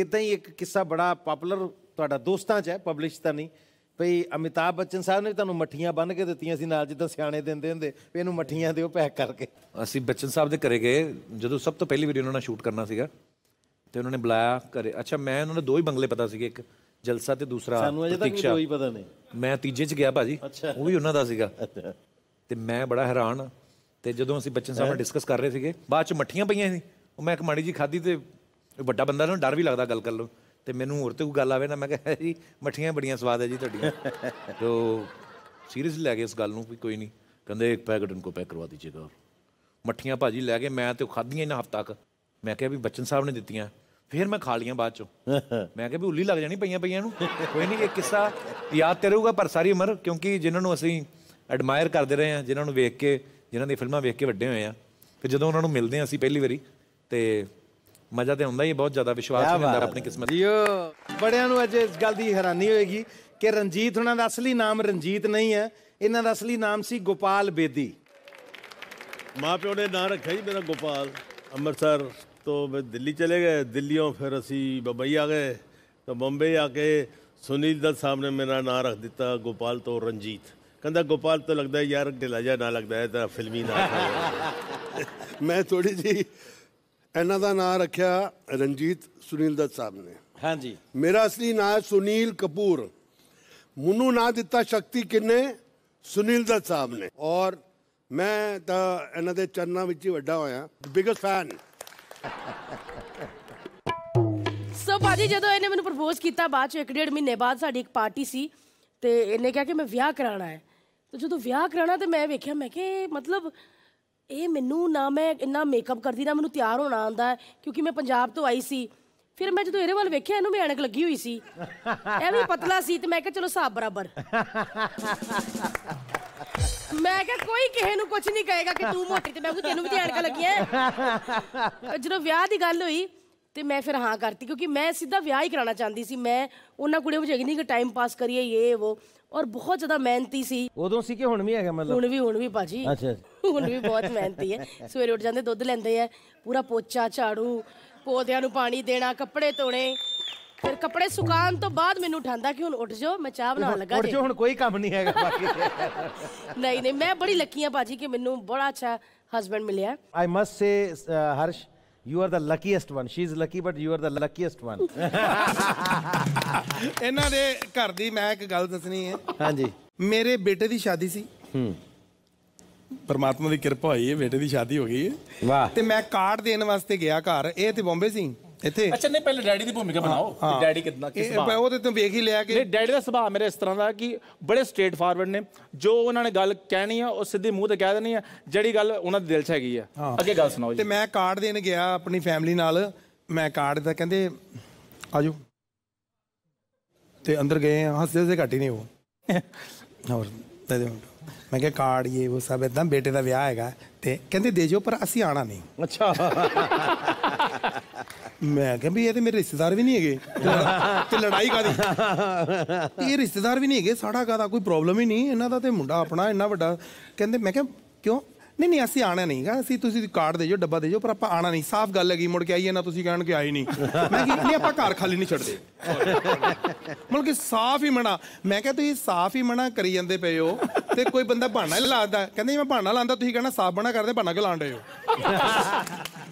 ਇਦਾਂ ਹੀ ਇੱਕ ਕਿੱਸਾ ਬੜਾ ਪਪੂਲਰ ਤੁਹਾਡਾ ਦੋਸਤਾਂ 'ਚ ਹੈ ਪਬਲਿਸ਼ ਤਾਂ ਨਹੀਂ ਭਈ ਅਮਿਤਾਭ ਬੱਚਨ ਸਾਹਿਬ ਨੇ ਤੁਹਾਨੂੰ ਮੱਠੀਆਂ ਬੰਨ ਕੇ ਦਿੱਤੀਆਂ ਸੀ ਨਾਲ ਜਿੱਦਾਂ ਸਿਆਣੇ ਦਿੰਦੇ ਹੁੰਦੇ ਵੀ ਇਹਨੂੰ ਮੱਠੀਆਂ ਦਿਓ ਪੈਕ ਕਰਕੇ ਅਸੀਂ ਬੱਚਨ ਸਾਹਿਬ ਦੇ ਘਰੇ ਗਏ ਜਦੋਂ ਸਭ ਤੋਂ ਪਹਿਲੀ ਵੀਡੀਓ ਉਹਨਾਂ ਨਾਲ ਸ਼ੂਟ ਕਰਨਾ ਸੀਗਾ ਤੇ ਉਹਨਾਂ ਨੇ ਬੁਲਾਇਆ ਘਰੇ ਅੱਛਾ ਮੈਂ ਉਹਨਾਂ ਦੇ ਦੋ ਹੀ ਬੰਗਲੇ ਪਤਾ ਸੀਗੇ ਇੱਕ ਜਲਸਾ ਤੇ ਦੂਸਰਾ ਸਾਨੂੰ ਅਜੇ ਤੱਕ ਕੋਈ ਪਤਾ ਨਹੀਂ ਮੈਂ ਤੀਜੇ 'ਚ ਗਿਆ ਭਾਜੀ ਉਹ ਵੀ ਉਹਨਾਂ ਦਾ ਸੀਗਾ ਤੇ ਮੈਂ ਬੜਾ ਹੈਰਾਨ ਤੇ ਜਦੋਂ ਅਸੀਂ ਬੱਚਨ ਸਾਹਿਬ ਨਾਲ ਡਿਸਕਸ ਕਰ ਰਹੇ ਸੀਗੇ ਬਾਅਦ 'ਚ ਮੱਠੀਆਂ ਪਈਆਂ ਸੀ ਉਹ ਮੈਂ ਮਾੜੀ ਜੀ ਖਾਦੀ ਤੇ ਵੱਡਾ ਬੰਦਾ ਨਾ ਡਰ ਵੀ ਲੱਗਦਾ ਗੱਲ ਕਰ ਲੋ ਤੇ ਮੈਨੂੰ ਹੋਰ ਤੇ ਕੋਈ ਗੱਲ ਆਵੇ ਨਾ ਮੈਂ ਕਿਹਾ ਜੀ ਮਠੀਆਂ ਬੜੀਆਂ ਸਵਾਦ ਹੈ ਜੀ ਤੁਹਾਡੀਆਂ ਤੋ ਸੀਰੀਅਸਲੀ ਲੈ ਗਏ ਇਸ ਗੱਲ ਨੂੰ ਵੀ ਕੋਈ ਨਹੀਂ ਕਹਿੰਦੇ ਇੱਕ ਪੈਕਟ ਕੋ ਪੈਕ ਕਰਵਾ ਦੀਜੀਏਗਾ ਮਠੀਆਂ ਭਾਜੀ ਲੈ ਕੇ ਮੈਂ ਤੇ ਖਾਧੀਆਂ ਇਹਨਾਂ ਹਫਤਾ ਤੱਕ ਮੈਂ ਕਿਹਾ ਵੀ ਬੱਚਨ ਸਾਹਿਬ ਨੇ ਦਿੱਤੀਆਂ ਫਿਰ ਮੈਂ ਖਾ ਲੀਆਂ ਬਾਅਦ ਚ ਮੈਂ ਕਿਹਾ ਵੀ ਉੱਲੀ ਲੱਗ ਜਾਣੀ ਪਈਆਂ ਪਈਆਂ ਨੂੰ ਕੋਈ ਨਹੀਂ ਇਹ ਕਿੱਸਾ ਯਾਦ ਤੇ ਰਹੂਗਾ ਪਰ ਸਾਰੀ ਉਮਰ ਕਿਉਂਕਿ ਜਿਨ੍ਹਾਂ ਨੂੰ ਅਸੀਂ ਐਡਮਾਇਰ ਕਰਦੇ ਰਹੇ ਹਾਂ ਜਿਨ੍ਹਾਂ ਨੂੰ ਵੇਖ ਕੇ ਜਿਨ੍ਹਾਂ ਦੀ ਫਿਲਮਾਂ ਵੇਖ ਕੇ ਵੱਡੇ ਹੋਏ ਆ ਤੇ ਜਦੋਂ ਉਹਨਾਂ ਨੂੰ ਮਿਲਦੇ ਆ ਅਸੀਂ ਪਹਿਲੀ ਵਾਰੀ ਤੇ ਮਜ਼ਾ ਤੇ ਹੁੰਦਾ ਹੀ ਬਹੁਤ ਜ਼ਿਆਦਾ ਵਿਸ਼ਵਾਸ ਨਹੀਂ ਹੁੰਦਾ ਆਪਣੀ ਕਿਸਮਤ ਜੀਓ ਬੜਿਆਂ ਨੂੰ ਅੱਜ ਇਸ ਗੱਲ ਦੀ ਹੈਰਾਨੀ ਹੋਏਗੀ ਕਿ ਰਣਜੀਤ ਉਹਨਾਂ ਦਾ ਅਸਲੀ ਨਾਮ ਰਣਜੀਤ ਨਹੀਂ ਹੈ ਇਹਨਾਂ ਦਾ ਅਸਲੀ ਨਾਮ ਸੀ ਗੋਪਾਲ ਬੇਦੀ ਮਾਪਿਓ ਨੇ ਨਾਂ ਰੱਖਿਆ ਜੀ ਮੇਰਾ ਗੋਪਾਲ ਅੰਮ੍ਰਿਤਸਰ ਤੋਂ ਮੈਂ ਦਿੱਲੀ ਚਲੇ ਗਏ ਦਿੱਲੀੋਂ ਫਿਰ ਅਸੀਂ ਬੰਬਈ ਆ ਗਏ ਤਾਂ ਬੰਬਈ ਆ ਕੇ ਸੁਨੀਲ ਦਾ ਸਾਹਮਣੇ ਮੇਰਾ ਨਾਂ ਰੱਖ ਦਿੱਤਾ ਗੋਪਾਲ ਤੋਂ ਰਣਜੀਤ ਕਹਿੰਦਾ ਗੋਪਾਲ ਤੋਂ ਲੱਗਦਾ ਯਾਰ ਢਿਲਾ ਜਾ ਨਾ ਲੱਗਦਾ ਹੈ ਤਾਂ ਫਿਲਮੀ ਨਾਂ ਮੈਂ ਥੋੜੀ ਜੀ ਇਹਨਾਂ ਦਾ ਨਾਮ ਰੱਖਿਆ ਰਣਜੀਤ ਸੁਨੀਲ ਦਾ ਸਾਹਿਬ ਨੇ ਹਾਂਜੀ ਮੇਰਾ ਅਸਲੀ ਨਾਮ ਸੁਨੀਲ ਕਪੂਰ ਮੁੰਨੂ ਨਾਂ ਦਿੱਤਾ ਸ਼ਕਤੀ ਕਿੰਨੇ ਸੁਨੀਲ ਦਾ ਸਾਹਿਬ ਨੇ ਔਰ ਮੈਂ ਤਾਂ ਇਹਨਾਂ ਦੇ ਚਰਨਾਂ ਵਿੱਚ ਹੀ ਵੱਡਾ ਹੋਇਆ ਬਿਗੇਸਟ ਫੈਨ ਸੋ ਭਾਜੀ ਜਦੋਂ ਇਹਨੇ ਮੈਨੂੰ ਪ੍ਰਪੋਜ਼ ਕੀਤਾ ਬਾਅਦ ਚ 1.5 ਮਹੀਨੇ ਬਾਅਦ ਸਾਡੀ ਇੱਕ ਪਾਰਟੀ ਸੀ ਤੇ ਇਹਨੇ ਕਿਹਾ ਕਿ ਮੈਂ ਵਿਆਹ ਕਰਾਣਾ ਹੈ ਤੇ ਜਦੋਂ ਵਿਆਹ ਕਰਾਣਾ ਤੇ ਮੈਂ ਵੇਖਿਆ ਮੈਂ ਕਿ ਮਤਲਬ ਇਹ ਮੈਨੂੰ ਨਾ ਮੈਂ ਇੰਨਾ ਮੇਕਅਪ ਕਰਦੀ ਨਾ ਮੈਨੂੰ ਤਿਆਰ ਹੋਣਾ ਆਉਂਦਾ ਹੈ ਕਿਉਂਕਿ ਮੈਂ ਪੰਜਾਬ ਤੋਂ ਆਈ ਸੀ ਫਿਰ ਮੈਂ ਜਦੋਂ ਇਹਦੇ ਵੱਲ ਵੇਖਿਆ ਇਹਨੂੰ ਵੀ ਐਨਕ ਲੱਗੀ ਹੋਈ ਸੀ ਇਹ ਵੀ ਪਤਲਾ ਸੀ ਤੇ ਮੈਂ ਕਿਹਾ ਚਲੋ ਸਾਬ ਬਰਾਬਰ ਮੈਂ ਕਿਹਾ ਕੋਈ ਕਿਸੇ ਨੂੰ ਕੁਝ ਨਹੀਂ ਕਹੇਗਾ ਕਿ ਤੂੰ ਮੋਟੀ ਤੇ ਮੈਂ ਕਿਹਾ ਤੈਨੂੰ ਵੀ ਲੱਗੀ ਐ ਜਦੋਂ ਵਿਆਹ ਦੀ ਗੱਲ ਹੋਈ ਤੇ ਮੈਂ ਫਿਰ ਹਾਂ ਕਰਤੀ ਕਿਉਂਕਿ ਮੈਂ ਸਿੱਧਾ ਵਿਆਹ ਹੀ ਕਰਾਉਣਾ ਚਾਹੁੰਦੀ ਸੀ ਮੈਂ ਉਹਨਾਂ ਕੁੜੀਆਂ ਵਿੱਚ ਹੈਗੀ ਨਹੀਂ ਕਿ ਟਾਈਮ ਪਾਸ ਕਰੀਏ ਇਹ ਉਹ ਔਰ ਬਹੁਤ ਜ਼ਿਆਦਾ ਮਿਹਨਤੀ ਸੀ ਉਦੋਂ ਸੀ ਕਿ ਹੁਣ ਵੀ ਹੈਗਾ ਮਤਲਬ ਹੁਣ ਵੀ ਹੁਣ ਵੀ ਪਾਜੀ ਅੱਛਾ ਹੁਣ ਵੀ ਬਹੁਤ ਮਿਹਨਤੀ ਹੈ ਸਵੇਰੇ ਉੱਠ ਜਾਂਦੇ ਦੁੱਧ ਲੈਂਦੇ ਆ ਪੂਰਾ ਪੋਚਾ ਝਾੜੂ ਪੌਦਿਆਂ ਨੂੰ ਪਾਣੀ ਦੇਣਾ ਕੱਪੜੇ ਧੋਣੇ ਫਿਰ ਕੱਪੜੇ ਸੁਕਾਉਣ ਤੋਂ ਬਾਅਦ ਮੈਨੂੰ ਉਠਾਂਦਾ ਕਿ ਹੁਣ ਉੱਠ ਜਾਓ ਮੈਂ ਚਾਹ ਬਣਾਉਣ ਲੱਗਾ ਉੱਠ ਜਾਓ ਹੁਣ ਕੋਈ ਕੰਮ ਨਹੀਂ ਹੈਗਾ ਬਾਕੀ ਨਹੀਂ ਨਹੀਂ ਮੈਂ ਬੜੀ ਲੱਕੀ ਆ ਪਾਜੀ ਕਿ ਮੈਨੂੰ ਬੜਾ ਅੱਛਾ ਹਸਬੰਡ ਮਿਲਿਆ I must say Harsh you are the luckiest one she is lucky but you are the luckiest one ਇਹਨਾਂ ਦੇ ਘਰ ਦੀ ਮੈਂ ਇੱਕ ਗੱਲ ਦੱਸਣੀ ਹੈ ਹਾਂਜੀ ਮੇਰੇ ਬੇਟੇ ਦੀ ਸ਼ਾਦੀ ਸੀ ਹੂੰ ਪਰਮਾਤਮਾ ਦੀ ਕਿਰਪਾ ਹੋਈ ਹੈ ਬੇਟੇ ਦੀ ਸ਼ਾਦੀ ਹੋ ਗਈ ਹੈ ਵਾਹ ਤੇ ਮੈਂ ਕਾਰਡ ਦੇਣ ਵਾਸਤੇ ਗਿਆ ਘਰ ਇਹ ਤੇ ਬੰਬੇ ਸੀ ਇੱਥੇ ਅੱਛਾ ਨਹੀਂ ਪਹਿਲੇ ਡੈਡੀ ਦੀ ਭੂਮਿਕਾ ਬਣਾਓ ਡੈਡੀ ਕਿੰਨਾ ਕਿਸ ਸੁਭਾਅ ਉਹ ਤੇ ਤੂੰ ਵੇਖ ਹੀ ਲਿਆ ਕਿ ਨਹੀਂ ਡੈਡੀ ਦਾ ਸੁਭਾਅ ਮੇਰੇ ਇਸ ਤਰ੍ਹਾਂ ਦਾ ਕਿ ਬੜੇ ਸਟ੍ਰੇਟ ਫਾਰਵਰਡ ਨੇ ਜੋ ਉਹਨਾਂ ਨੇ ਗੱਲ ਕਹਿਣੀ ਆ ਉਹ ਸਿੱਧੇ ਮੂੰਹ ਤੇ ਕਹਿ ਦੇਣੀ ਆ ਜਿਹੜੀ ਗੱਲ ਉਹਨਾਂ ਦੇ ਦਿਲ 'ਚ ਹੈਗੀ ਆ ਅੱਗੇ ਗੱਲ ਸੁਣਾਓ ਜੀ ਤੇ ਮੈਂ ਕਾਰਡ ਦੇਣ ਗਿਆ ਆਪਣੀ ਫੈਮਿਲੀ ਨਾਲ ਮੈਂ ਕਾਰਡ ਦਾ ਕਹਿੰਦੇ ਆਜੋ ਤੇ ਅੰਦਰ ਗਏ ਹੱਸਦੇ ਹੱਸਦੇ ਘੱਟ ਹੀ ਨਹੀਂ ਉਹ ਹੋਰ ਤੇ ਮੈਂ ਕਿਹਾ ਕਾਰਡ ਇਹ ਉਹ ਸਭ ਇਦਾਂ ਬੇਟੇ ਦਾ ਵਿਆਹ ਹੈਗਾ ਤੇ ਕਹਿੰਦੇ ਦੇ ਜਿਓ ਪਰ ਅਸੀਂ ਆਣਾ ਨਹੀਂ ਅੱਛਾ ਮੈਂ ਕਿਹਾ ਵੀ ਇਹ ਤੇ ਮੇਰੇ ਰਿਸ਼ਤੇਦਾਰ ਵੀ ਨਹੀਂ ਹੈਗੇ ਤੇ ਲੜਾਈ ਕਾਦੀ ਇਹ ਰਿਸ਼ਤੇਦਾਰ ਵੀ ਨਹੀਂ ਹੈਗੇ ਸਾਡਾ ਕਾਦਾ ਕੋਈ ਪ੍ਰੋਬਲਮ ਹੀ ਨਹੀਂ ਇਹਨਾਂ ਦਾ ਤੇ ਮੁੰਡਾ ਆਪਣਾ ਇੰਨਾ ਵੱਡਾ ਕਹਿੰਦੇ ਮੈਂ ਕਿਹਾ ਕਿਉਂ ਨਹੀਂ ਨਹੀਂ ਅਸੀਂ ਆਣਾ ਨਹੀਂਗਾ ਅਸੀਂ ਤੁਸੀਂ ਕਾਰਡ ਦੇ ਜੋ ਡੱਬਾ ਦੇ ਜੋ ਪਰ ਆਪਾਂ ਆਣਾ ਨਹੀਂ ਸਾਫ਼ ਗੱਲ ਹੈਗੀ ਮੁੜ ਕੇ ਆਈਏ ਨਾ ਤੁਸੀਂ ਕਹਿਣ ਕਿ ਆਈ ਨਹੀਂ ਮੈਂ ਕਿ ਨਹੀਂ ਆਪਾਂ ਘਰ ਖਾਲੀ ਨਹੀਂ ਛੱਡਦੇ ਮਤਲਬ ਕਿ ਸਾਫ਼ ਹੀ ਮਣਾ ਮੈਂ ਕਿਹਾ ਤੁਸੀਂ ਸਾਫ਼ ਹੀ ਮਣਾ ਕਰੀ ਜਾਂਦੇ ਪਏ ਹੋ ਤੇ ਕੋਈ ਬੰਦਾ ਬਹਾਨਾ ਲਾਦਾ ਕਹਿੰਦੇ ਮੈਂ ਬਹਾਨਾ ਲਾਂਦਾ ਤੁਸੀਂ ਕਹਿੰਦਾ ਸਾਫ਼ ਬਣਾ ਕਰਦੇ ਬਹਾਨਾ ਕਿਉਂ ਲਾਂਦੇ ਹੋ